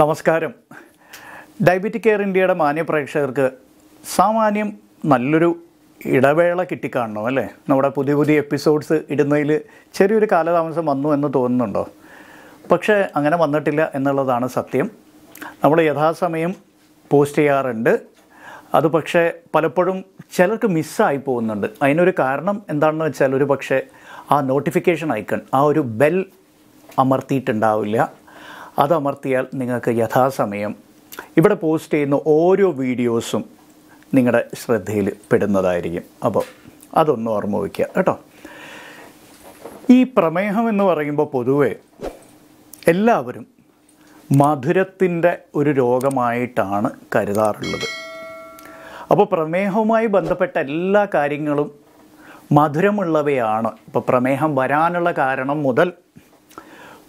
നമസ്കാരം diabetic care ഇന്ത്യയുടെ മാന്യ പ്രേക്ഷകർക്ക് സാമാന്യം നല്ലൊരു ഇടവേള കിട്ടിക്കാണണം അല്ലേ നമ്മുടെ പുതിയ പുതിയ എപ്പിസോഡ്സ് ഇടുന്നതിൽ ചെറിയൊരു കാലതാമസം വന്നു എന്ന് തോന്നുന്നുണ്ടോ പക്ഷേ അങ്ങനെ വന്നിട്ടില്ല എന്നുള്ളതാണ് സത്യം നമ്മൾ യഥാസമയം പോസ്റ്റ് ചെയ്യാറുണ്ട് അത് പക്ഷേ പലപ്പോഴും ചിലർക്ക് മിസ്സായി പോകുന്നുണ്ട് അതിനൊരു കാരണം എന്താണെന്ന് വെച്ചാൽ ഒരു പക്ഷേ ആ നോട്ടിഫിക്കേഷൻ ഐക്കൺ ആ ഒരു ബെൽ അമർത്തിയിട്ടുണ്ടാവില്ല അത് അമർത്തിയാൽ നിങ്ങൾക്ക് യഥാസമയം ഇവിടെ പോസ്റ്റ് ചെയ്യുന്ന ഓരോ വീഡിയോസും നിങ്ങളുടെ ശ്രദ്ധയിൽ പെടുന്നതായിരിക്കും അപ്പോൾ അതൊന്ന് ഓർമ്മ വയ്ക്കുക കേട്ടോ ഈ പ്രമേഹം എന്ന് പറയുമ്പോൾ പൊതുവെ എല്ലാവരും മധുരത്തിൻ്റെ ഒരു രോഗമായിട്ടാണ് കരുതാറുള്ളത് അപ്പോൾ പ്രമേഹവുമായി ബന്ധപ്പെട്ട എല്ലാ കാര്യങ്ങളും മധുരമുള്ളവയാണ് ഇപ്പോൾ പ്രമേഹം വരാനുള്ള കാരണം മുതൽ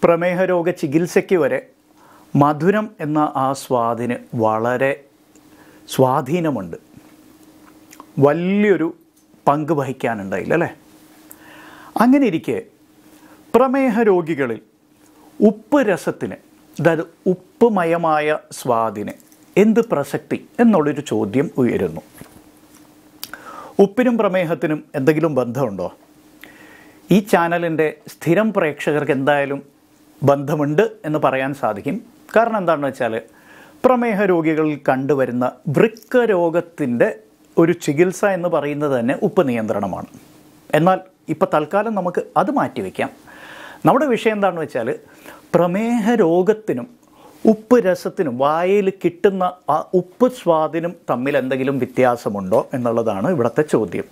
പ്രമേഹ രോഗ ചികിത്സയ്ക്ക് വരെ മധുരം എന്ന ആ സ്വാദിന് വളരെ സ്വാധീനമുണ്ട് വലിയൊരു പങ്ക് വഹിക്കാനുണ്ടായില്ല അല്ലേ അങ്ങനെ ഇരിക്കെ പ്രമേഹ രോഗികളിൽ ഉപ്പ് രസത്തിന് അതായത് ഉപ്പുമയമായ സ്വാദിന് എന്ത് പ്രസക്തി എന്നുള്ളൊരു ചോദ്യം ഉയരുന്നു ഉപ്പിനും പ്രമേഹത്തിനും എന്തെങ്കിലും ബന്ധമുണ്ടോ ഈ ചാനലിൻ്റെ സ്ഥിരം പ്രേക്ഷകർക്ക് എന്തായാലും ബന്ധമുണ്ട് എന്ന് പറയാൻ സാധിക്കും കാരണം എന്താണെന്ന് വെച്ചാൽ പ്രമേഹ രോഗികളിൽ കണ്ടുവരുന്ന വൃക്ക രോഗത്തിൻ്റെ ഒരു ചികിത്സ എന്ന് പറയുന്നത് തന്നെ ഉപ്പ് നിയന്ത്രണമാണ് എന്നാൽ ഇപ്പോൾ തൽക്കാലം നമുക്ക് അത് മാറ്റിവെക്കാം നമ്മുടെ വിഷയം എന്താണെന്ന് വെച്ചാൽ പ്രമേഹ രോഗത്തിനും ഉപ്പ് രസത്തിനും വായയിൽ കിട്ടുന്ന ആ ഉപ്പ് സ്വാദിനും തമ്മിൽ എന്തെങ്കിലും വ്യത്യാസമുണ്ടോ എന്നുള്ളതാണ് ഇവിടുത്തെ ചോദ്യം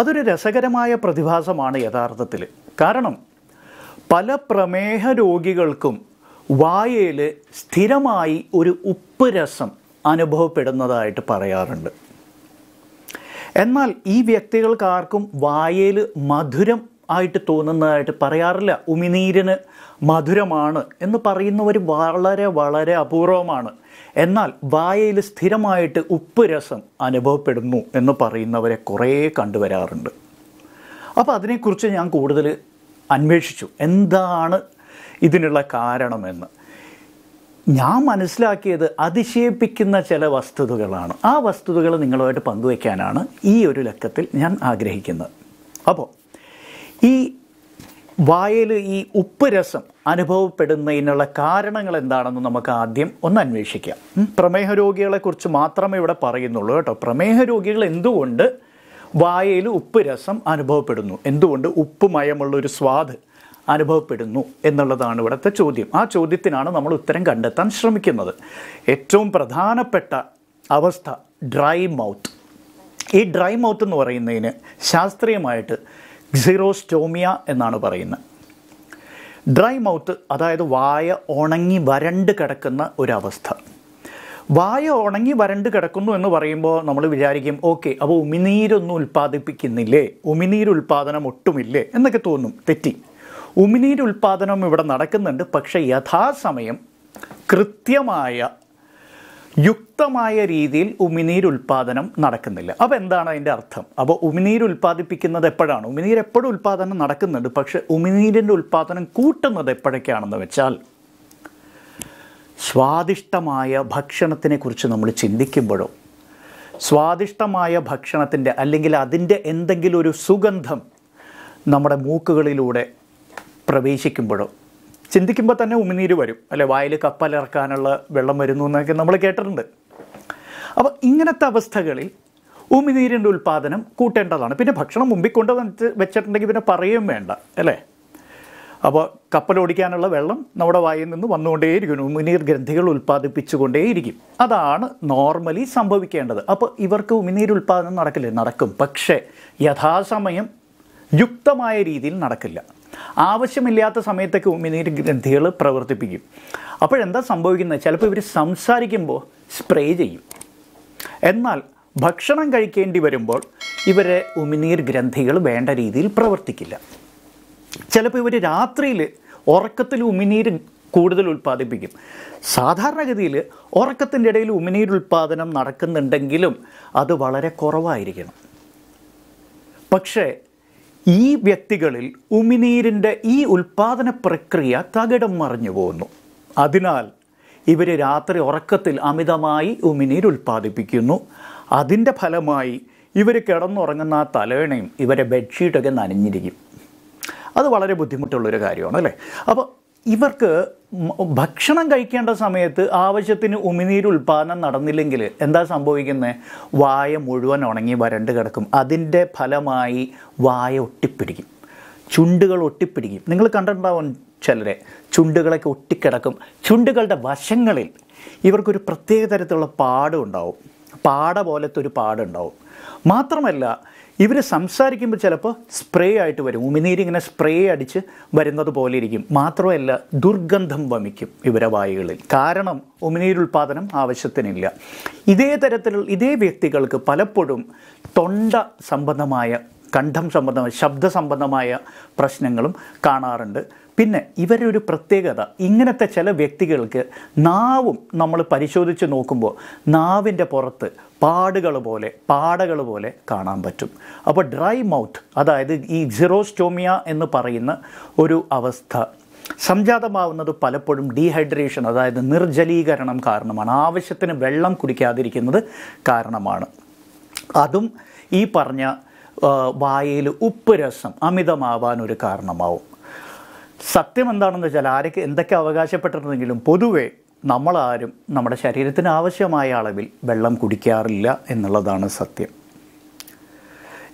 അതൊരു രസകരമായ പ്രതിഭാസമാണ് യഥാർത്ഥത്തിൽ കാരണം പല പ്രമേഹ രോഗികൾക്കും വായയിൽ സ്ഥിരമായി ഒരു ഉപ്പ് രസം അനുഭവപ്പെടുന്നതായിട്ട് പറയാറുണ്ട് എന്നാൽ ഈ വ്യക്തികൾക്ക് ആർക്കും വായയിൽ മധുരം ആയിട്ട് തോന്നുന്നതായിട്ട് പറയാറില്ല ഉമിനീരിന് മധുരമാണ് എന്ന് പറയുന്നവർ വളരെ വളരെ അപൂർവമാണ് എന്നാൽ വായയിൽ സ്ഥിരമായിട്ട് ഉപ്പ് രസം അനുഭവപ്പെടുന്നു എന്ന് പറയുന്നവരെ കുറേ കണ്ടുവരാറുണ്ട് അപ്പോൾ അതിനെക്കുറിച്ച് ഞാൻ കൂടുതൽ അന്വേഷിച്ചു എന്താണ് ഇതിനുള്ള കാരണമെന്ന് ഞാൻ മനസ്സിലാക്കിയത് അതിശയിപ്പിക്കുന്ന ചില വസ്തുതകളാണ് ആ വസ്തുതകൾ നിങ്ങളുമായിട്ട് പങ്കുവയ്ക്കാനാണ് ഈ ഒരു ലക്കത്തിൽ ഞാൻ ആഗ്രഹിക്കുന്നത് അപ്പോൾ ഈ വായയിൽ ഈ ഉപ്പ് രസം അനുഭവപ്പെടുന്നതിനുള്ള കാരണങ്ങൾ എന്താണെന്ന് നമുക്ക് ആദ്യം ഒന്ന് അന്വേഷിക്കാം പ്രമേഹ രോഗികളെക്കുറിച്ച് മാത്രമേ ഇവിടെ പറയുന്നുള്ളൂ കേട്ടോ പ്രമേഹ രോഗികൾ എന്തുകൊണ്ട് വായയിൽ ഉപ്പ് രസം അനുഭവപ്പെടുന്നു എന്തുകൊണ്ട് ഉപ്പ് മയമുള്ള ഒരു സ്വാദ് അനുഭവപ്പെടുന്നു എന്നുള്ളതാണ് ഇവിടുത്തെ ചോദ്യം ആ ചോദ്യത്തിനാണ് നമ്മൾ ഉത്തരം കണ്ടെത്താൻ ശ്രമിക്കുന്നത് ഏറ്റവും പ്രധാനപ്പെട്ട അവസ്ഥ ഡ്രൈ മൗത്ത് ഈ ഡ്രൈ മൗത്ത് എന്ന് പറയുന്നതിന് ശാസ്ത്രീയമായിട്ട് ഗ്സിറോസ്റ്റോമിയ എന്നാണ് പറയുന്നത് ഡ്രൈ മൗത്ത് അതായത് വായ ഉണങ്ങി വരണ്ട് കിടക്കുന്ന ഒരവസ്ഥ വായ ഉണങ്ങി വരണ്ട് കിടക്കുന്നു എന്ന് പറയുമ്പോൾ നമ്മൾ വിചാരിക്കും ഓക്കെ അപ്പോൾ ഉമിനീരൊന്നും ഉൽപ്പാദിപ്പിക്കുന്നില്ലേ ഉമിനീര് ഉൽപ്പാദനം ഒട്ടുമില്ലേ എന്നൊക്കെ തോന്നും തെറ്റി ഉമിനീര് ഉൽപ്പാദനം ഇവിടെ നടക്കുന്നുണ്ട് പക്ഷേ യഥാസമയം കൃത്യമായ യുക്തമായ രീതിയിൽ ഉമിനീർ ഉൽപ്പാദനം നടക്കുന്നില്ല അപ്പോൾ എന്താണ് അതിൻ്റെ അർത്ഥം അപ്പോൾ ഉമിനീർ ഉൽപ്പാദിപ്പിക്കുന്നത് എപ്പോഴാണ് ഉമിനീർ എപ്പോഴും ഉൽപ്പാദനം നടക്കുന്നുണ്ട് പക്ഷേ ഉമിനീരിൻ്റെ ഉൽപ്പാദനം കൂട്ടുന്നത് എപ്പോഴൊക്കെയാണെന്ന് വെച്ചാൽ സ്വാദിഷ്ടമായ ഭക്ഷണത്തിനെക്കുറിച്ച് നമ്മൾ ചിന്തിക്കുമ്പോഴോ സ്വാദിഷ്ടമായ ഭക്ഷണത്തിൻ്റെ അല്ലെങ്കിൽ അതിൻ്റെ എന്തെങ്കിലും ഒരു സുഗന്ധം നമ്മുടെ മൂക്കുകളിലൂടെ പ്രവേശിക്കുമ്പോഴോ ചിന്തിക്കുമ്പോൾ തന്നെ ഉമിനീര് വരും അല്ലെ വായിൽ കപ്പലിറക്കാനുള്ള വെള്ളം വരുന്നു എന്നൊക്കെ നമ്മൾ കേട്ടിട്ടുണ്ട് അപ്പോൾ ഇങ്ങനത്തെ അവസ്ഥകളിൽ ഉമിനീരിൻ്റെ ഉൽപ്പാദനം കൂട്ടേണ്ടതാണ് പിന്നെ ഭക്ഷണം മുമ്പിൽ കൊണ്ട് വെച്ചിട്ടുണ്ടെങ്കിൽ പിന്നെ പറയുകയും വേണ്ട അല്ലേ അപ്പോൾ കപ്പലോടിക്കാനുള്ള വെള്ളം നമ്മുടെ വായിൽ നിന്ന് വന്നുകൊണ്ടേയിരിക്കും ഉമിനീർ ഗ്രന്ഥികൾ ഉൽപ്പാദിപ്പിച്ചുകൊണ്ടേയിരിക്കും അതാണ് നോർമലി സംഭവിക്കേണ്ടത് അപ്പോൾ ഇവർക്ക് ഉമിനീർ ഉൽപ്പാദനം നടക്കില്ല നടക്കും പക്ഷേ യഥാസമയം യുക്തമായ രീതിയിൽ നടക്കില്ല ആവശ്യമില്ലാത്ത സമയത്തൊക്കെ ഉമിനീര് ഗ്രന്ഥികൾ പ്രവർത്തിപ്പിക്കും അപ്പോഴെന്താ സംഭവിക്കുന്നത് ചിലപ്പോൾ ഇവർ സംസാരിക്കുമ്പോൾ സ്പ്രേ ചെയ്യും എന്നാൽ ഭക്ഷണം കഴിക്കേണ്ടി വരുമ്പോൾ ഇവരെ ഉമിനീർ ഗ്രന്ഥികൾ വേണ്ട രീതിയിൽ പ്രവർത്തിക്കില്ല ചിലപ്പോൾ ഇവർ രാത്രിയിൽ ഉറക്കത്തിൽ ഉമിനീര് കൂടുതൽ ഉൽപ്പാദിപ്പിക്കും സാധാരണഗതിയിൽ ഉറക്കത്തിൻ്റെ ഇടയിൽ ഉമിനീർ ഉൽപ്പാദനം നടക്കുന്നുണ്ടെങ്കിലും അത് വളരെ കുറവായിരിക്കണം പക്ഷേ ഈ വ്യക്തികളിൽ ഉമിനീരിൻ്റെ ഈ ഉൽപ്പാദന പ്രക്രിയ തകിടം മറിഞ്ഞു പോകുന്നു അതിനാൽ ഇവർ രാത്രി ഉറക്കത്തിൽ അമിതമായി ഉമിനീർ ഉൽപ്പാദിപ്പിക്കുന്നു അതിൻ്റെ ഫലമായി ഇവർ കിടന്നുറങ്ങുന്ന ആ തലയണയും ഇവരെ ബെഡ്ഷീറ്റൊക്കെ നനഞ്ഞിരിക്കും അത് വളരെ ബുദ്ധിമുട്ടുള്ളൊരു കാര്യമാണ് അല്ലേ അപ്പോൾ ഇവർക്ക് ഭക്ഷണം കഴിക്കേണ്ട സമയത്ത് ആവശ്യത്തിന് ഉമിനീര് ഉൽപ്പാദനം നടന്നില്ലെങ്കിൽ എന്താ സംഭവിക്കുന്നത് വായ മുഴുവൻ ഉണങ്ങി വരണ്ട് കിടക്കും അതിൻ്റെ ഫലമായി വായ ഒട്ടിപ്പിടിക്കും ചുണ്ടുകൾ ഒട്ടിപ്പിടിക്കും നിങ്ങൾ കണ്ടിട്ടുണ്ടാവും ചിലരെ ചുണ്ടുകളൊക്കെ ഒട്ടിക്കിടക്കും ചുണ്ടുകളുടെ വശങ്ങളിൽ ഇവർക്കൊരു പ്രത്യേക തരത്തിലുള്ള പാടുണ്ടാവും പാട പോലത്തെ ഒരു പാടുണ്ടാവും മാത്രമല്ല ഇവർ സംസാരിക്കുമ്പോൾ ചിലപ്പോൾ സ്പ്രേ ആയിട്ട് വരും ഉമിനീര് ഇങ്ങനെ സ്പ്രേ അടിച്ച് വരുന്നത് പോലെ ഇരിക്കും മാത്രമല്ല ദുർഗന്ധം വമിക്കും ഇവരെ വായുകളിൽ കാരണം ഉമിനീരുൽപാദനം ആവശ്യത്തിനില്ല ഇതേ തരത്തിൽ ഇതേ വ്യക്തികൾക്ക് പലപ്പോഴും തൊണ്ട സംബന്ധമായ കണ്ഠം സംബന്ധമായ ശബ്ദ സംബന്ധമായ പ്രശ്നങ്ങളും കാണാറുണ്ട് പിന്നെ ഇവരുടെ ഒരു പ്രത്യേകത ഇങ്ങനത്തെ ചില വ്യക്തികൾക്ക് നാവും നമ്മൾ പരിശോധിച്ച് നോക്കുമ്പോൾ നാവിൻ്റെ പുറത്ത് പാടുകൾ പോലെ പാടകൾ പോലെ കാണാൻ പറ്റും അപ്പോൾ ഡ്രൈ മൗത്ത് അതായത് ഈ ജിറോസ്റ്റോമിയ എന്ന് പറയുന്ന ഒരു അവസ്ഥ സംജാതമാവുന്നത് പലപ്പോഴും ഡീഹൈഡ്രേഷൻ അതായത് നിർജലീകരണം കാരണമാണ് ആവശ്യത്തിന് വെള്ളം കുടിക്കാതിരിക്കുന്നത് കാരണമാണ് അതും ഈ പറഞ്ഞ വായയിൽ ഉപ്പ് രസം അമിതമാവാൻ ഒരു കാരണമാവും സത്യം എന്താണെന്ന് വെച്ചാൽ ആരൊക്കെ എന്തൊക്കെ അവകാശപ്പെട്ടിരുന്നെങ്കിലും പൊതുവേ നമ്മളാരും നമ്മുടെ ശരീരത്തിന് ആവശ്യമായ അളവിൽ വെള്ളം കുടിക്കാറില്ല എന്നുള്ളതാണ് സത്യം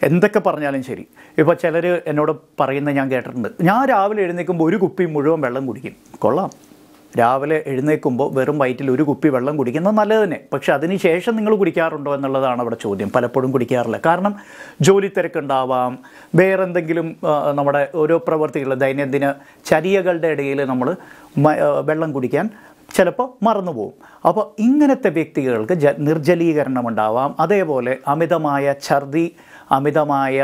എന്തൊക്കെ പറഞ്ഞാലും ശരി ഇപ്പോൾ ചിലർ എന്നോട് പറയുന്നത് ഞാൻ കേട്ടിട്ടുണ്ട് ഞാൻ രാവിലെ എഴുന്നേൽക്കുമ്പോൾ ഒരു കുപ്പി മുഴുവൻ വെള്ളം കുടിക്കും കൊള്ളാം രാവിലെ എഴുന്നേൽക്കുമ്പോൾ വെറും വയറ്റിൽ ഒരു കുപ്പി വെള്ളം കുടിക്കുന്നത് നല്ലത് തന്നെ പക്ഷെ അതിനുശേഷം നിങ്ങൾ കുടിക്കാറുണ്ടോ എന്നുള്ളതാണ് അവിടെ ചോദ്യം പലപ്പോഴും കുടിക്കാറില്ല കാരണം ജോലി തിരക്കുണ്ടാവാം വേറെന്തെങ്കിലും നമ്മുടെ ഓരോ പ്രവർത്തികൾ ദൈനംദിന ചരിയകളുടെ ഇടയിൽ നമ്മൾ വെള്ളം കുടിക്കാൻ ചിലപ്പോൾ മറന്നുപോകും അപ്പോൾ ഇങ്ങനത്തെ വ്യക്തികൾക്ക് ജ നിർജ്ജലീകരണം ഉണ്ടാവാം അതേപോലെ അമിതമായ ഛർദി അമിതമായ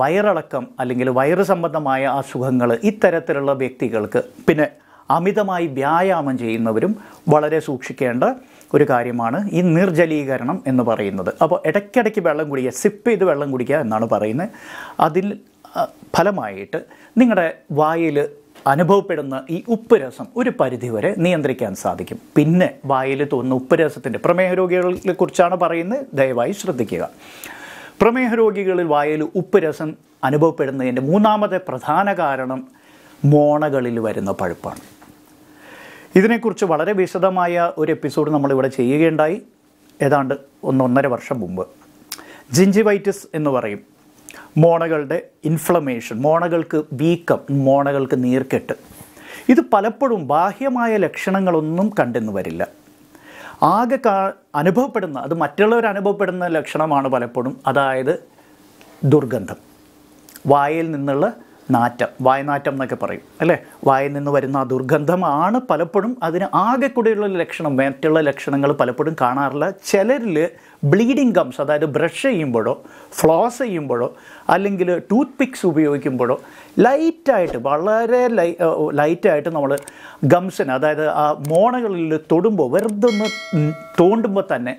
വയറിളക്കം അല്ലെങ്കിൽ വയറ് സംബന്ധമായ അസുഖങ്ങൾ ഇത്തരത്തിലുള്ള വ്യക്തികൾക്ക് പിന്നെ അമിതമായി വ്യായാമം ചെയ്യുന്നവരും വളരെ സൂക്ഷിക്കേണ്ട ഒരു കാര്യമാണ് ഈ നിർജലീകരണം എന്ന് പറയുന്നത് അപ്പോൾ ഇടയ്ക്കിടയ്ക്ക് വെള്ളം കുടിക്കുക സിപ്പ് ചെയ്ത് വെള്ളം കുടിക്കുക എന്നാണ് പറയുന്നത് അതിൽ ഫലമായിട്ട് നിങ്ങളുടെ വായിൽ അനുഭവപ്പെടുന്ന ഈ ഉപ്പ് രസം ഒരു പരിധിവരെ നിയന്ത്രിക്കാൻ സാധിക്കും പിന്നെ വായിൽ തോന്നുന്ന ഉപ്പ് രസത്തിൻ്റെ പ്രമേഹ രോഗികളെ കുറിച്ചാണ് പറയുന്നത് ദയവായി ശ്രദ്ധിക്കുക പ്രമേഹ രോഗികളിൽ വായിൽ ഉപ്പ് രസം അനുഭവപ്പെടുന്നതിൻ്റെ മൂന്നാമത്തെ പ്രധാന കാരണം മോണകളിൽ വരുന്ന പഴുപ്പാണ് ഇതിനെക്കുറിച്ച് വളരെ വിശദമായ ഒരു എപ്പിസോഡ് നമ്മളിവിടെ ചെയ്യുകയുണ്ടായി ഏതാണ്ട് ഒന്നൊന്നര വർഷം മുമ്പ് ജിഞ്ചിവൈറ്റിസ് എന്ന് പറയും മോണകളുടെ ഇൻഫ്ലമേഷൻ മോണകൾക്ക് വീക്കം മോണകൾക്ക് നീർക്കെട്ട് ഇത് പലപ്പോഴും ബാഹ്യമായ ലക്ഷണങ്ങളൊന്നും കണ്ടെന്ന് വരില്ല ആകെ കാ അനുഭവപ്പെടുന്ന അത് മറ്റുള്ളവർ അനുഭവപ്പെടുന്ന ലക്ഷണമാണ് പലപ്പോഴും അതായത് ദുർഗന്ധം വായിൽ നിന്നുള്ള നാറ്റം വായനാറ്റം എന്നൊക്കെ പറയും അല്ലേ വായിൽ നിന്ന് വരുന്ന ആ ദുർഗന്ധമാണ് പലപ്പോഴും അതിന് ആകെ കൂടെയുള്ള ലക്ഷണം മറ്റുള്ള ലക്ഷണങ്ങൾ പലപ്പോഴും കാണാറില്ല ചിലരിൽ ബ്ലീഡിങ് ഗംസ് അതായത് ബ്രഷ് ചെയ്യുമ്പോഴോ ഫ്ലോസ് ചെയ്യുമ്പോഴോ അല്ലെങ്കിൽ ടൂത്ത് പിക്സ് ഉപയോഗിക്കുമ്പോഴോ ലൈറ്റായിട്ട് വളരെ ലൈ ലൈറ്റായിട്ട് നമ്മൾ ഗംസിന് അതായത് ആ മോണകളിൽ തൊടുമ്പോൾ വെറുതെ ഒന്ന് തോണ്ടുമ്പോൾ തന്നെ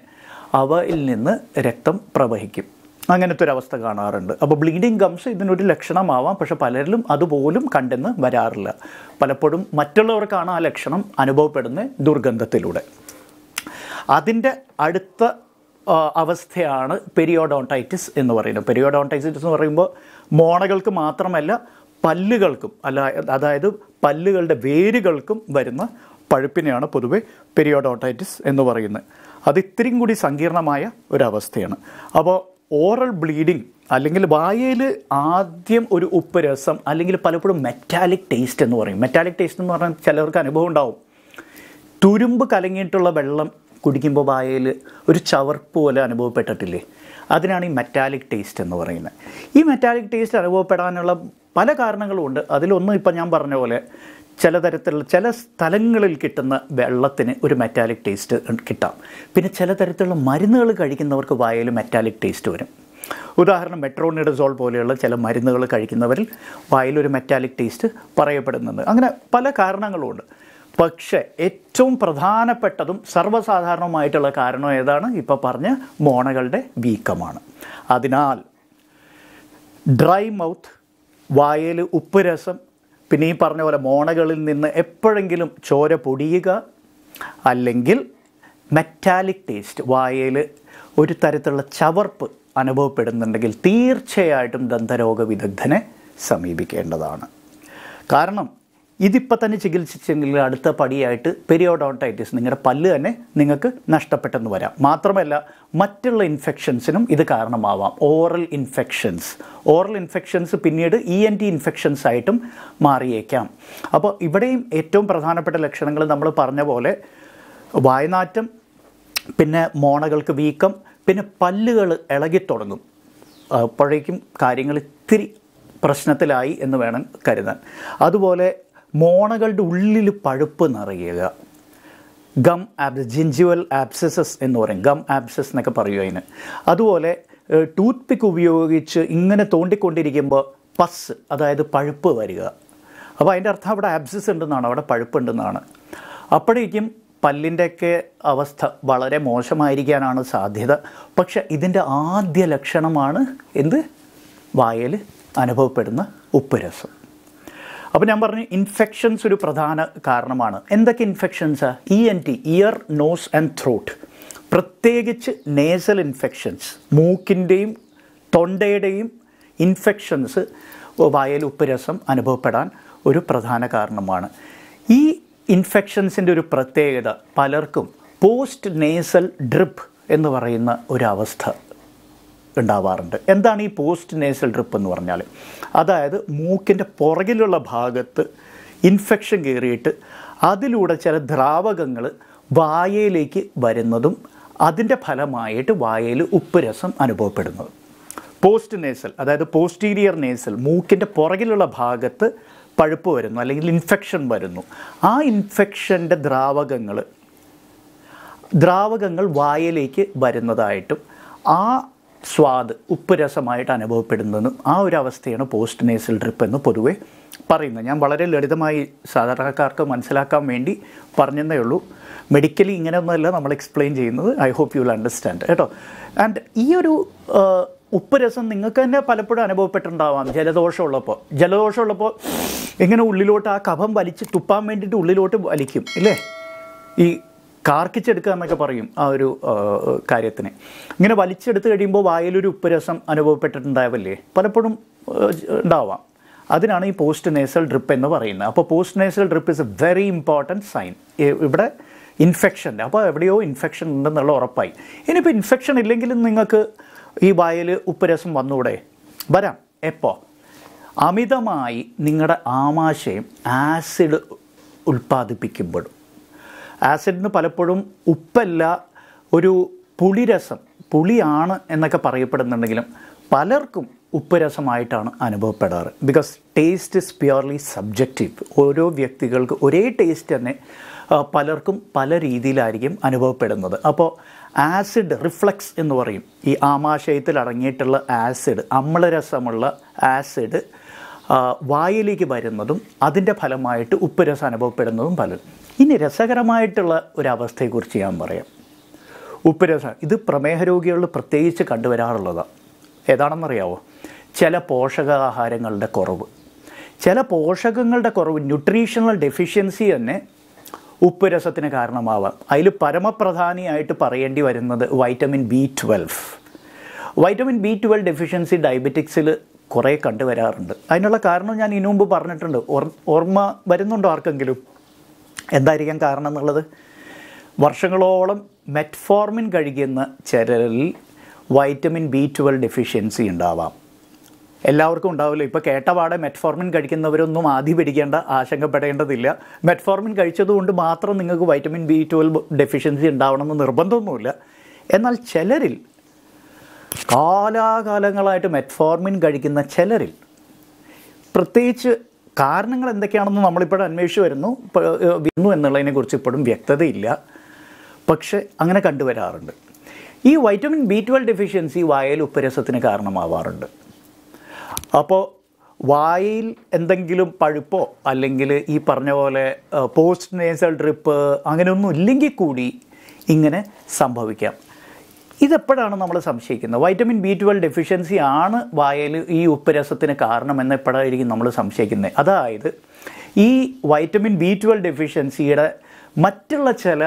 അവയിൽ നിന്ന് രക്തം പ്രവഹിക്കും അങ്ങനത്തെ ഒരു അവസ്ഥ കാണാറുണ്ട് അപ്പോൾ ബ്ലീഡിങ് ഗംസ് ഇതിനൊരു ലക്ഷണമാവാം പക്ഷെ പലരിലും അതുപോലും കണ്ടെന്ന് വരാറില്ല പലപ്പോഴും മറ്റുള്ളവർക്കാണ് ആ ലക്ഷണം അനുഭവപ്പെടുന്ന ദുർഗന്ധത്തിലൂടെ അതിൻ്റെ അടുത്ത അവസ്ഥയാണ് പെരിയോഡോണ്ടൈറ്റിസ് എന്ന് പറയുന്നത് പെരിയോഡോണ്ടൈറ്റിസ് എന്ന് പറയുമ്പോൾ മോണകൾക്ക് മാത്രമല്ല പല്ലുകൾക്കും അല്ല അതായത് പല്ലുകളുടെ വേരുകൾക്കും വരുന്ന പഴുപ്പിനെയാണ് പൊതുവെ പെരിയോഡോണ്ടൈറ്റിസ് എന്ന് പറയുന്നത് അത് ഇത്രയും കൂടി സങ്കീർണമായ ഒരവസ്ഥയാണ് അപ്പോൾ ഓറൽ ബ്ലീഡിങ് അല്ലെങ്കിൽ വായയിൽ ആദ്യം ഒരു ഉപ്പ് രസം അല്ലെങ്കിൽ പലപ്പോഴും മെറ്റാലിക് ടേസ്റ്റ് എന്ന് പറയും മെറ്റാലിക് ടേസ്റ്റ് എന്ന് പറഞ്ഞാൽ ചിലർക്ക് അനുഭവം ഉണ്ടാവും തുരുമ്പ് കലങ്ങിയിട്ടുള്ള വെള്ളം കുടിക്കുമ്പോൾ വായയിൽ ഒരു ചവർപ്പ് പോലെ അനുഭവപ്പെട്ടിട്ടില്ലേ അതിനാണ് ഈ മെറ്റാലിക് ടേസ്റ്റ് എന്ന് പറയുന്നത് ഈ മെറ്റാലിക് ടേസ്റ്റ് അനുഭവപ്പെടാനുള്ള പല കാരണങ്ങളുമുണ്ട് അതിലൊന്നും ഇപ്പം ഞാൻ പറഞ്ഞ പോലെ തരത്തിലുള്ള ചില സ്ഥലങ്ങളിൽ കിട്ടുന്ന വെള്ളത്തിന് ഒരു മെറ്റാലിക് ടേസ്റ്റ് കിട്ടാം പിന്നെ ചില തരത്തിലുള്ള മരുന്നുകൾ കഴിക്കുന്നവർക്ക് വായയിൽ മെറ്റാലിക് ടേസ്റ്റ് വരും ഉദാഹരണം മെട്രോണിഡസോൾ പോലെയുള്ള ചില മരുന്നുകൾ കഴിക്കുന്നവരിൽ വായിലൊരു മെറ്റാലിക് ടേസ്റ്റ് പറയപ്പെടുന്നുണ്ട് അങ്ങനെ പല കാരണങ്ങളുമുണ്ട് പക്ഷേ ഏറ്റവും പ്രധാനപ്പെട്ടതും സർവ്വസാധാരണമായിട്ടുള്ള കാരണം ഏതാണ് ഇപ്പോൾ പറഞ്ഞ മോണകളുടെ വീക്കമാണ് അതിനാൽ ഡ്രൈ മൗത്ത് വായൽ ഉപ്പ് രസം പിന്നെ ഈ പറഞ്ഞ പോലെ മോണകളിൽ നിന്ന് എപ്പോഴെങ്കിലും ചോര പൊടിയുക അല്ലെങ്കിൽ മെറ്റാലിക് ടേസ്റ്റ് വായയിൽ ഒരു തരത്തിലുള്ള ചവർപ്പ് അനുഭവപ്പെടുന്നുണ്ടെങ്കിൽ തീർച്ചയായിട്ടും ദന്തരോഗ വിദഗ്ധനെ സമീപിക്കേണ്ടതാണ് കാരണം ഇതിപ്പോൾ തന്നെ ചികിത്സിച്ചെങ്കിൽ അടുത്ത പടിയായിട്ട് പെരിയോഡോണ്ടൈറ്റിസ് നിങ്ങളുടെ പല്ല് തന്നെ നിങ്ങൾക്ക് നഷ്ടപ്പെട്ടെന്ന് വരാം മാത്രമല്ല മറ്റുള്ള ഇൻഫെക്ഷൻസിനും ഇത് കാരണമാവാം ഓറൽ ഇൻഫെക്ഷൻസ് ഓറൽ ഇൻഫെക്ഷൻസ് പിന്നീട് ഇ എൻ ടി ഇൻഫെക്ഷൻസ് ആയിട്ടും മാറിയേക്കാം അപ്പോൾ ഇവിടെയും ഏറ്റവും പ്രധാനപ്പെട്ട ലക്ഷണങ്ങൾ നമ്മൾ പറഞ്ഞ പോലെ വായനാറ്റം പിന്നെ മോണകൾക്ക് വീക്കം പിന്നെ പല്ലുകൾ ഇളകിത്തുടങ്ങും അപ്പോഴേക്കും കാര്യങ്ങൾ ഇത്തിരി പ്രശ്നത്തിലായി എന്ന് വേണം കരുതാൻ അതുപോലെ മോണകളുടെ ഉള്ളിൽ പഴുപ്പ് നിറയുക ഗം ആബ്സ് ജിഞ്ചുവൽ ആബ്സസസ് എന്ന് പറയും ഗം ആബ്സസ് എന്നൊക്കെ പറയും അതിന് അതുപോലെ ടൂത്ത് പിക്ക് ഉപയോഗിച്ച് ഇങ്ങനെ തോണ്ടിക്കൊണ്ടിരിക്കുമ്പോൾ പസ് അതായത് പഴുപ്പ് വരിക അപ്പോൾ അതിൻ്റെ അർത്ഥം അവിടെ ആബ്സസ് ഉണ്ടെന്നാണ് അവിടെ പഴുപ്പുണ്ടെന്നാണ് അപ്പോഴേക്കും പല്ലിൻ്റെയൊക്കെ അവസ്ഥ വളരെ മോശമായിരിക്കാനാണ് സാധ്യത പക്ഷെ ഇതിൻ്റെ ആദ്യ ലക്ഷണമാണ് എന്ത് വായൽ അനുഭവപ്പെടുന്ന ഉപ്പുരസം അപ്പോൾ ഞാൻ പറഞ്ഞു ഇൻഫെക്ഷൻസ് ഒരു പ്രധാന കാരണമാണ് എന്തൊക്കെ infections E N T ear nose and throat പ്രത്യേകിച്ച് നേസൽ ഇൻഫെക്ഷൻസ് മൂക്കിൻ്റെയും തൊണ്ടയുടെയും ഇൻഫെക്ഷൻസ് വയൽ ഉപ്പുരസം അനുഭവപ്പെടാൻ ഒരു പ്രധാന കാരണമാണ് ഈ ഇൻഫെക്ഷൻസിൻ്റെ ഒരു പ്രത്യേകത പലർക്കും പോസ്റ്റ് നേസൽ ഡ്രിപ്പ് എന്ന് പറയുന്ന ഒരവസ്ഥ ഉണ്ടാവാറുണ്ട് എന്താണ് ഈ പോസ്റ്റ് നേസൽ ഡ്രിപ്പ് എന്ന് പറഞ്ഞാൽ അതായത് മൂക്കിൻ്റെ പുറകിലുള്ള ഭാഗത്ത് ഇൻഫെക്ഷൻ കയറിയിട്ട് അതിലൂടെ ചില ദ്രാവകങ്ങൾ വായയിലേക്ക് വരുന്നതും അതിൻ്റെ ഫലമായിട്ട് വായയിൽ ഉപ്പ് രസം അനുഭവപ്പെടുന്നത് പോസ്റ്റ് നേസൽ അതായത് പോസ്റ്റീരിയർ നേസൽ മൂക്കിൻ്റെ പുറകിലുള്ള ഭാഗത്ത് പഴുപ്പ് വരുന്നു അല്ലെങ്കിൽ ഇൻഫെക്ഷൻ വരുന്നു ആ ഇൻഫെക്ഷൻ്റെ ദ്രാവകങ്ങൾ ദ്രാവകങ്ങൾ വായയിലേക്ക് വരുന്നതായിട്ടും ആ സ്വാദ് ഉപ്പ് രസമായിട്ട് അനുഭവപ്പെടുന്നതെന്നും ആ ഒരു അവസ്ഥയാണ് പോസ്റ്റ് നേസൽ ഡ്രിപ്പ് എന്ന് പൊതുവെ പറയുന്നത് ഞാൻ വളരെ ലളിതമായി സാധാരണക്കാർക്ക് മനസ്സിലാക്കാൻ വേണ്ടി പറഞ്ഞതേ ഉള്ളൂ മെഡിക്കലി ഇങ്ങനെയൊന്നുമല്ല നമ്മൾ എക്സ്പ്ലെയിൻ ചെയ്യുന്നത് I hope you will understand കേട്ടോ ആൻഡ് ഈ ഒരു ഉപ്പ് രസം നിങ്ങൾക്ക് തന്നെ പലപ്പോഴും അനുഭവപ്പെട്ടിട്ടുണ്ടാവാം ജലദോഷമുള്ളപ്പോൾ ജലദോഷമുള്ളപ്പോൾ ഇങ്ങനെ ഉള്ളിലോട്ട് ആ കഫം വലിച്ച് തുപ്പാൻ വേണ്ടിയിട്ട് ഉള്ളിലോട്ട് വലിക്കും ഇല്ലേ ഈ കാർക്കിച്ചെടുക്കുക എന്നൊക്കെ പറയും ആ ഒരു കാര്യത്തിനെ ഇങ്ങനെ വലിച്ചെടുത്ത് കഴിയുമ്പോൾ വായിലൊരു ഉപ്പുരസം അനുഭവപ്പെട്ടിട്ടുണ്ടാവല്ലേ പലപ്പോഴും ഉണ്ടാവാം അതിനാണ് ഈ പോസ്റ്റ് നേസൽ ഡ്രിപ്പ് എന്ന് പറയുന്നത് അപ്പോൾ post nasal drip is a very important sign ഇവിടെ ഇൻഫെക്ഷൻ അപ്പോൾ എവിടെയോ ഇൻഫെക്ഷൻ ഉണ്ടെന്നുള്ള ഉറപ്പായി ഇനിയിപ്പോൾ ഇൻഫെക്ഷൻ ഇല്ലെങ്കിലും നിങ്ങൾക്ക് ഈ വായിൽ ഉപ്പുരസം വന്നൂടെ വരാം എപ്പോൾ അമിതമായി നിങ്ങളുടെ ആമാശയം ആസിഡ് ഉൽപ്പാദിപ്പിക്കുമ്പോഴും ആസിഡിന് പലപ്പോഴും ഉപ്പല്ല ഒരു പുളിരസം പുളിയാണ് എന്നൊക്കെ പറയപ്പെടുന്നുണ്ടെങ്കിലും പലർക്കും ഉപ്പ് രസമായിട്ടാണ് അനുഭവപ്പെടാറ് because taste is purely subjective ഓരോ വ്യക്തികൾക്ക് ഒരേ ടേസ്റ്റ് തന്നെ പലർക്കും പല രീതിയിലായിരിക്കും അനുഭവപ്പെടുന്നത് അപ്പോൾ ആസിഡ് റിഫ്ലക്സ് എന്ന് പറയും ഈ ആമാശയത്തിൽ അടങ്ങിയിട്ടുള്ള ആസിഡ് അമ്ലരസമുള്ള ആസിഡ് വായിലേക്ക് വരുന്നതും അതിൻ്റെ ഫലമായിട്ട് ഉപ്പ് രസം അനുഭവപ്പെടുന്നതും പലരും ഇനി രസകരമായിട്ടുള്ള ഒരു അവസ്ഥയെക്കുറിച്ച് ഞാൻ പറയാം ഉപ്പുരസം ഇത് പ്രമേഹ രോഗികളിൽ പ്രത്യേകിച്ച് കണ്ടുവരാറുള്ളതാണ് ഏതാണെന്നറിയാവോ ചില പോഷകാഹാരങ്ങളുടെ കുറവ് ചില പോഷകങ്ങളുടെ കുറവ് ന്യൂട്രീഷണൽ ഡെഫിഷ്യൻസി തന്നെ ഉപ്പുരസത്തിന് കാരണമാവാം അതിൽ പരമപ്രധാനിയായിട്ട് പറയേണ്ടി വരുന്നത് vitamin B twelve vitamin B twelve deficiency ഡയബറ്റിക്സിൽ കുറേ കണ്ടുവരാറുണ്ട് അതിനുള്ള കാരണം ഞാൻ ഇനുമുമ്പ് മുമ്പ് പറഞ്ഞിട്ടുണ്ട് ഓർമ്മ വരുന്നുണ്ടോ ആർക്കെങ്കിലും എന്തായിരിക്കാം കാരണം എന്നുള്ളത് വർഷങ്ങളോളം മെറ്റ്ഫോർമിൻ കഴിക്കുന്ന ചിലരിൽ വൈറ്റമിൻ ബി ട്വൽവ് ഡെഫിഷ്യൻസി ഉണ്ടാവാം എല്ലാവർക്കും ഉണ്ടാവില്ല ഇപ്പോൾ കേട്ടപാടെ മെറ്റ്ഫോർമിൻ കഴിക്കുന്നവരൊന്നും ആദ്യം പിടിക്കേണ്ട ആശങ്കപ്പെടേണ്ടതില്ല മെറ്റ്ഫോർമിൻ കഴിച്ചതുകൊണ്ട് മാത്രം നിങ്ങൾക്ക് വൈറ്റമിൻ ബി ട്വൽവ് ഡെഫിഷ്യൻസി ഉണ്ടാവണമെന്ന് നിർബന്ധമൊന്നുമില്ല എന്നാൽ ചിലരിൽ കാലാകാലങ്ങളായിട്ട് മെറ്റ്ഫോർമിൻ കഴിക്കുന്ന ചിലരിൽ പ്രത്യേകിച്ച് കാരണങ്ങൾ എന്തൊക്കെയാണെന്ന് നമ്മളിപ്പോഴും അന്വേഷിച്ച് വരുന്നു വരുന്നു എന്നുള്ളതിനെക്കുറിച്ച് ഇപ്പോഴും വ്യക്തതയില്ല പക്ഷെ അങ്ങനെ കണ്ടുവരാറുണ്ട് ഈ വൈറ്റമിൻ ബി ട്വൽവ് ഡെഫിഷ്യൻസി വായയിൽ ഉപ്പരസത്തിന് കാരണമാവാറുണ്ട് അപ്പോൾ വായിൽ എന്തെങ്കിലും പഴുപ്പോ അല്ലെങ്കിൽ ഈ പറഞ്ഞ പോലെ പോസ്റ്റ് നേസൽ ഡ്രിപ്പ് അങ്ങനെയൊന്നും ഇല്ലെങ്കിൽ കൂടി ഇങ്ങനെ സംഭവിക്കാം ഇതെപ്പോഴാണ് നമ്മൾ സംശയിക്കുന്നത് വൈറ്റമിൻ ബി ട്വൽവ് ഡെഫിഷ്യൻസി ആണ് വായയിൽ ഈ ഉപ്പുരസത്തിന് കാരണമെന്ന് എപ്പോഴായിരിക്കും നമ്മൾ സംശയിക്കുന്നത് അതായത് ഈ വൈറ്റമിൻ ബി ട്വൽവ് ഡെഫിഷ്യൻസിയുടെ മറ്റുള്ള ചില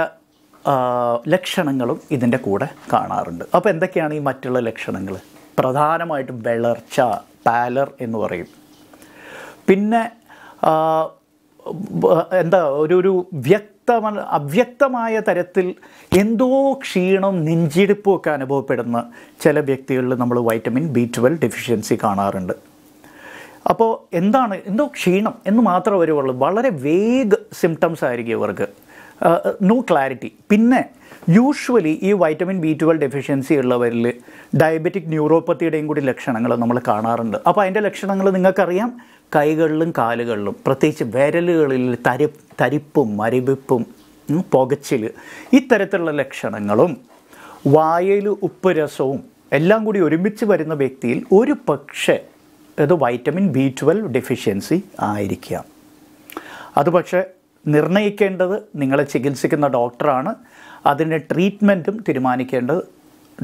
ലക്ഷണങ്ങളും ഇതിൻ്റെ കൂടെ കാണാറുണ്ട് അപ്പോൾ എന്തൊക്കെയാണ് ഈ മറ്റുള്ള ലക്ഷണങ്ങൾ പ്രധാനമായിട്ടും വിളർച്ച പാലർ എന്ന് പറയും പിന്നെ എന്താ ഒരു ഒരു വ്യക്തി വ്യക്തമ അവ്യക്തമായ തരത്തിൽ എന്തോ ക്ഷീണം നെഞ്ചിടിപ്പും ഒക്കെ അനുഭവപ്പെടുന്ന ചില വ്യക്തികളിൽ നമ്മൾ വൈറ്റമിൻ ബി ട്വൽവ് ഡെഫിഷ്യൻസി കാണാറുണ്ട് അപ്പോൾ എന്താണ് എന്തോ ക്ഷീണം എന്ന് മാത്രമേ വരുവുള്ളൂ വളരെ വേഗ സിംറ്റംസ് ആയിരിക്കും ഇവർക്ക് നോ ക്ലാരിറ്റി പിന്നെ യൂഷ്വലി ഈ വൈറ്റമിൻ ബി ട്വൽവ് ഡെഫിഷ്യൻസി ഉള്ളവരിൽ ഡയബറ്റിക് ന്യൂറോപ്പത്തിയുടെയും കൂടി ലക്ഷണങ്ങൾ നമ്മൾ കാണാറുണ്ട് അപ്പോൾ അതിൻ്റെ ലക്ഷണങ്ങൾ നിങ്ങൾക്കറിയാം കൈകളിലും കാലുകളിലും പ്രത്യേകിച്ച് വിരലുകളിൽ തരി തരിപ്പും മരവിപ്പും പുകച്ചിൽ ഇത്തരത്തിലുള്ള ലക്ഷണങ്ങളും വായയിൽ ഉപ്പ് രസവും എല്ലാം കൂടി ഒരുമിച്ച് വരുന്ന വ്യക്തിയിൽ ഒരു പക്ഷേ അത് വൈറ്റമിൻ ബി ട്വൽവ് ഡെഫിഷ്യൻസി ആയിരിക്കാം അത് പക്ഷേ നിങ്ങളെ ചികിത്സിക്കുന്ന ഡോക്ടറാണ് അതിൻ്റെ ട്രീറ്റ്മെൻറ്റും തീരുമാനിക്കേണ്ടത്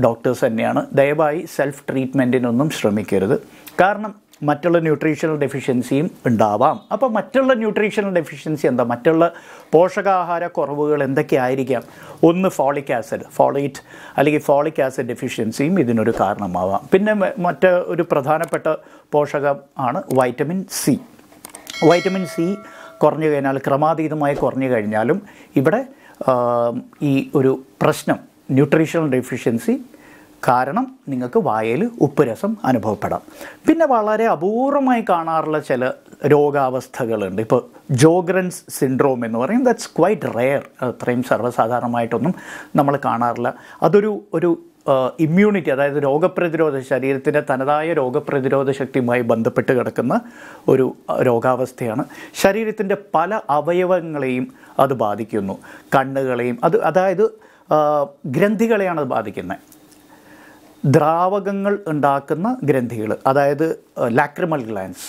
ഡോക്ടേഴ്സ് തന്നെയാണ് ദയവായി സെൽഫ് ട്രീറ്റ്മെൻറ്റിനൊന്നും ശ്രമിക്കരുത് കാരണം മറ്റുള്ള ന്യൂട്രീഷണൽ ഡെഫിഷ്യൻസിയും ഉണ്ടാവാം അപ്പോൾ മറ്റുള്ള ന്യൂട്രീഷണൽ ഡെഫിഷ്യൻസി എന്താ മറ്റുള്ള പോഷകാഹാര കുറവുകൾ എന്തൊക്കെ ആയിരിക്കാം ഒന്ന് ഫോളിക് ആസിഡ് ഫോളേറ്റ് അല്ലെങ്കിൽ ഫോളിക് ആസിഡ് ഡെഫിഷ്യൻസിയും ഇതിനൊരു കാരണമാവാം പിന്നെ മറ്റ് ഒരു പ്രധാനപ്പെട്ട പോഷകം ആണ് വൈറ്റമിൻ സി വൈറ്റമിൻ സി കുറഞ്ഞു കഴിഞ്ഞാൽ ക്രമാതീതമായി കുറഞ്ഞു കഴിഞ്ഞാലും ഇവിടെ ഈ ഒരു പ്രശ്നം ന്യൂട്രീഷണൽ ഡെഫിഷ്യൻസി കാരണം നിങ്ങൾക്ക് വായയിൽ ഉപ്പുരസം അനുഭവപ്പെടാം പിന്നെ വളരെ അപൂർവമായി കാണാറുള്ള ചില രോഗാവസ്ഥകളുണ്ട് ഇപ്പോൾ ജോഗ്രൻസ് സിൻഡ്രോം എന്ന് പറയും ദാറ്റ്സ് ക്വൈറ്റ് റെയർ അത്രയും സർവ്വസാധാരണമായിട്ടൊന്നും നമ്മൾ കാണാറില്ല അതൊരു ഒരു ഇമ്മ്യൂണിറ്റി അതായത് രോഗപ്രതിരോധ ശരീരത്തിൻ്റെ തനതായ രോഗപ്രതിരോധ ശക്തിയുമായി ബന്ധപ്പെട്ട് കിടക്കുന്ന ഒരു രോഗാവസ്ഥയാണ് ശരീരത്തിൻ്റെ പല അവയവങ്ങളെയും അത് ബാധിക്കുന്നു കണ്ണുകളെയും അത് അതായത് ഗ്രന്ഥികളെയാണ് അത് ബാധിക്കുന്നത് ദ്രാവകങ്ങൾ ഉണ്ടാക്കുന്ന ഗ്രന്ഥികൾ അതായത് ലാക്രിമൽ ഗ്ലാൻസ്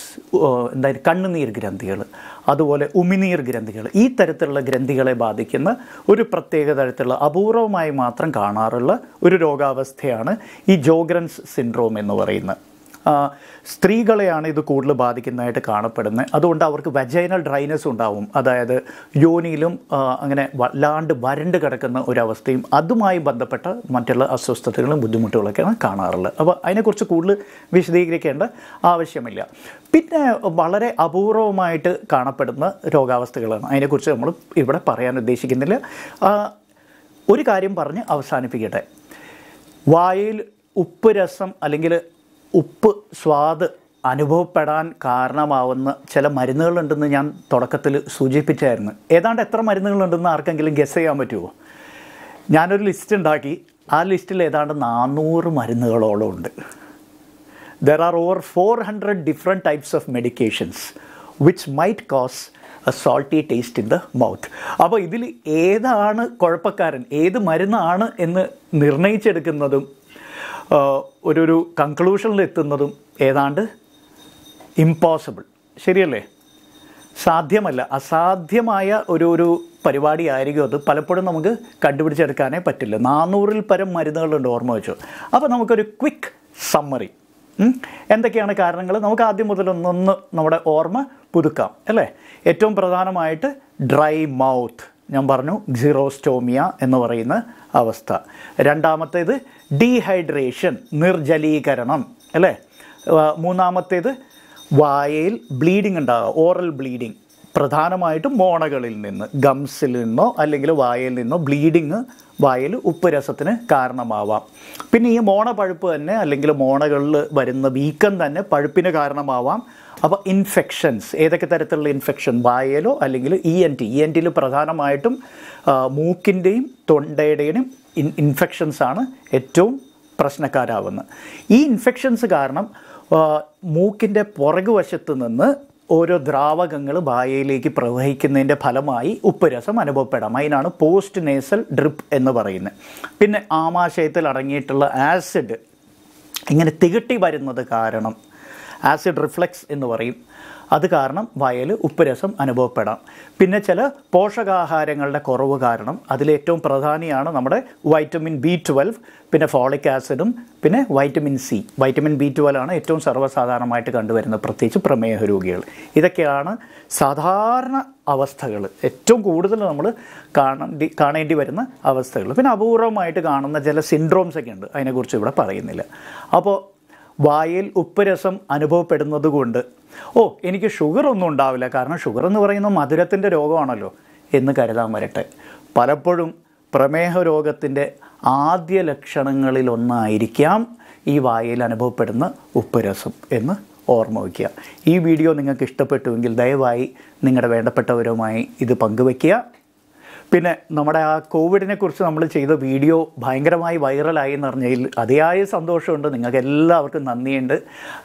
എന്തായാലും കണ്ണുനീർ ഗ്രന്ഥികൾ അതുപോലെ ഉമിനീർ ഗ്രന്ഥികൾ ഈ തരത്തിലുള്ള ഗ്രന്ഥികളെ ബാധിക്കുന്ന ഒരു പ്രത്യേക തരത്തിലുള്ള അപൂർവമായി മാത്രം കാണാറുള്ള ഒരു രോഗാവസ്ഥയാണ് ഈ ജോഗ്രൻസ് സിൻഡ്രോം എന്ന് പറയുന്നത് സ്ത്രീകളെയാണ് ഇത് കൂടുതൽ ബാധിക്കുന്നതായിട്ട് കാണപ്പെടുന്നത് അതുകൊണ്ട് അവർക്ക് വജൈനൽ ഡ്രൈനസ് ഉണ്ടാവും അതായത് യോനിയിലും അങ്ങനെ വല്ലാണ്ട് വരണ്ട് കിടക്കുന്ന ഒരവസ്ഥയും അതുമായി ബന്ധപ്പെട്ട മറ്റുള്ള അസ്വസ്ഥതകളും ബുദ്ധിമുട്ടുകളൊക്കെയാണ് കാണാറുള്ളത് അപ്പോൾ അതിനെക്കുറിച്ച് കൂടുതൽ വിശദീകരിക്കേണ്ട ആവശ്യമില്ല പിന്നെ വളരെ അപൂർവമായിട്ട് കാണപ്പെടുന്ന രോഗാവസ്ഥകളാണ് അതിനെക്കുറിച്ച് നമ്മൾ ഇവിടെ പറയാൻ ഉദ്ദേശിക്കുന്നില്ല ഒരു കാര്യം പറഞ്ഞ് അവസാനിപ്പിക്കട്ടെ വായിൽ ഉപ്പ് രസം അല്ലെങ്കിൽ ഉപ്പ് സ്വാദ് അനുഭവപ്പെടാൻ കാരണമാവുന്ന ചില മരുന്നുകളുണ്ടെന്ന് ഞാൻ തുടക്കത്തിൽ സൂചിപ്പിച്ചായിരുന്നു ഏതാണ്ട് എത്ര മരുന്നുകളുണ്ടെന്ന് ആർക്കെങ്കിലും ഗസ് ചെയ്യാൻ പറ്റുമോ ഞാനൊരു ലിസ്റ്റ് ഉണ്ടാക്കി ആ ലിസ്റ്റിൽ ഏതാണ്ട് നാനൂറ് മരുന്നുകളോളം ഉണ്ട് there are over four hundred different types of medications which might cause a salty taste in the mouth അപ്പോൾ ഇതിൽ ഏതാണ് കുഴപ്പക്കാരൻ ഏത് മരുന്നാണ് എന്ന് നിർണയിച്ചെടുക്കുന്നതും ഒരു ഒരു കൺക്ലൂഷനിൽ എത്തുന്നതും ഏതാണ്ട് ഇമ്പോസിബിൾ ശരിയല്ലേ സാധ്യമല്ല അസാധ്യമായ ഒരു ഒരു പരിപാടി ആയിരിക്കും അത് പലപ്പോഴും നമുക്ക് കണ്ടുപിടിച്ചെടുക്കാനേ പറ്റില്ല നാനൂറിൽ പരം മരുന്നുകളുണ്ട് ഓർമ്മ വെച്ചു അപ്പോൾ നമുക്കൊരു ക്വിക്ക് സമ്മറി എന്തൊക്കെയാണ് കാരണങ്ങൾ നമുക്ക് ആദ്യം മുതലൊന്നൊന്ന് നമ്മുടെ ഓർമ്മ പുതുക്കാം അല്ലേ ഏറ്റവും പ്രധാനമായിട്ട് ഡ്രൈ മൗത്ത് ഞാൻ പറഞ്ഞു ഗ്സിറോസ്റ്റോമിയ എന്ന് പറയുന്ന അവസ്ഥ രണ്ടാമത്തേത് ഡീഹൈഡ്രേഷൻ നിർജലീകരണം അല്ലേ മൂന്നാമത്തേത് വായയിൽ ബ്ലീഡിംഗ് ഉണ്ടാകുക ഓറൽ ബ്ലീഡിംഗ് പ്രധാനമായിട്ടും മോണകളിൽ നിന്ന് ഗംസിൽ നിന്നോ അല്ലെങ്കിൽ വായയിൽ നിന്നോ ബ്ലീഡിങ് വായയിൽ ഉപ്പുരസത്തിന് കാരണമാവാം പിന്നെ ഈ മോണ പഴുപ്പ് തന്നെ അല്ലെങ്കിൽ മോണകളിൽ വരുന്ന വീക്കം തന്നെ പഴുപ്പിന് കാരണമാവാം അപ്പോൾ ഇൻഫെക്ഷൻസ് ഏതൊക്കെ തരത്തിലുള്ള ഇൻഫെക്ഷൻ വായയിലോ അല്ലെങ്കിൽ E N T E N ടിയിൽ പ്രധാനമായിട്ടും മൂക്കിൻ്റെയും തൊണ്ടയുടെയും ഇൻ ഇൻഫെക്ഷൻസാണ് ഏറ്റവും പ്രശ്നക്കാരാവുന്നത് ഈ ഇൻഫെക്ഷൻസ് കാരണം മൂക്കിൻ്റെ വശത്ത് നിന്ന് ഓരോ ദ്രാവകങ്ങൾ വായയിലേക്ക് പ്രവഹിക്കുന്നതിൻ്റെ ഫലമായി ഉപ്പുരസം അനുഭവപ്പെടാം അതിനാണ് പോസ്റ്റ് നേസൽ ഡ്രിപ്പ് എന്ന് പറയുന്നത് പിന്നെ ആമാശയത്തിൽ അടങ്ങിയിട്ടുള്ള ആസിഡ് ഇങ്ങനെ തികട്ടി വരുന്നത് കാരണം ആസിഡ് റിഫ്ലക്സ് എന്ന് പറയും അത് കാരണം വയൽ ഉപ്പുരസം അനുഭവപ്പെടാം പിന്നെ ചില പോഷകാഹാരങ്ങളുടെ കുറവ് കാരണം അതിലേറ്റവും പ്രധാനിയാണ് നമ്മുടെ വൈറ്റമിൻ ബി ട്വൽവ് പിന്നെ ഫോളിക് ആസിഡും പിന്നെ vitamin C vitamin B twelve ആണ് ഏറ്റവും സർവ്വസാധാരണമായിട്ട് കണ്ടുവരുന്നത് പ്രത്യേകിച്ച് പ്രമേഹ രോഗികൾ ഇതൊക്കെയാണ് സാധാരണ അവസ്ഥകൾ ഏറ്റവും കൂടുതൽ നമ്മൾ കാണേണ്ടി കാണേണ്ടി വരുന്ന അവസ്ഥകൾ പിന്നെ അപൂർവമായിട്ട് കാണുന്ന ചില സിൻഡ്രോംസ് ഒക്കെ ഉണ്ട് അതിനെക്കുറിച്ച് ഇവിടെ പറയുന്നില്ല അപ്പോൾ വായിൽ ഉപ്പുരസം അനുഭവപ്പെടുന്നത് കൊണ്ട് ഓ എനിക്ക് ഷുഗർ ഒന്നും ഉണ്ടാവില്ല കാരണം ഷുഗർ എന്ന് പറയുന്ന മധുരത്തിൻ്റെ രോഗമാണല്ലോ എന്ന് കരുതാൻ വരട്ടെ പലപ്പോഴും പ്രമേഹ രോഗത്തിൻ്റെ ആദ്യ ലക്ഷണങ്ങളിലൊന്നായിരിക്കാം ഈ വായിൽ അനുഭവപ്പെടുന്ന ഉപ്പുരസം എന്ന് ഓർമ്മ വയ്ക്കുക ഈ വീഡിയോ നിങ്ങൾക്ക് ഇഷ്ടപ്പെട്ടുവെങ്കിൽ ദയവായി നിങ്ങളുടെ വേണ്ടപ്പെട്ടവരുമായി ഇത് പങ്കുവയ്ക്കുക പിന്നെ നമ്മുടെ ആ കോവിഡിനെ കുറിച്ച് നമ്മൾ ചെയ്ത വീഡിയോ ഭയങ്കരമായി വൈറലായി എന്ന് പറഞ്ഞതിൽ അതിയായ സന്തോഷമുണ്ട് നിങ്ങൾക്ക് എല്ലാവർക്കും നന്ദിയുണ്ട്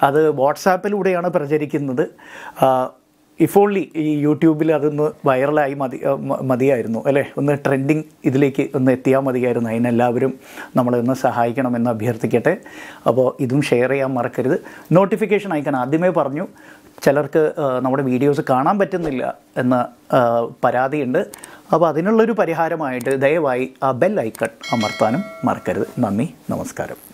അത് വാട്സാപ്പിലൂടെയാണ് പ്രചരിക്കുന്നത് ഓൺലി ഈ യൂട്യൂബിൽ അതൊന്ന് വൈറലായി മതി മതിയായിരുന്നു അല്ലേ ഒന്ന് ട്രെൻഡിങ് ഇതിലേക്ക് ഒന്ന് എത്തിയാൽ മതിയായിരുന്നു അതിനെല്ലാവരും നമ്മളെ ഒന്ന് സഹായിക്കണമെന്ന് അഭ്യർത്ഥിക്കട്ടെ അപ്പോൾ ഇതും ഷെയർ ചെയ്യാൻ മറക്കരുത് നോട്ടിഫിക്കേഷൻ അയക്കണം ആദ്യമേ പറഞ്ഞു ചിലർക്ക് നമ്മുടെ വീഡിയോസ് കാണാൻ പറ്റുന്നില്ല എന്ന പരാതിയുണ്ട് അപ്പോൾ അതിനുള്ളൊരു പരിഹാരമായിട്ട് ദയവായി ആ ബെൽ ഐക്കൺ അമർത്താനും മറക്കരുത് നന്ദി നമസ്കാരം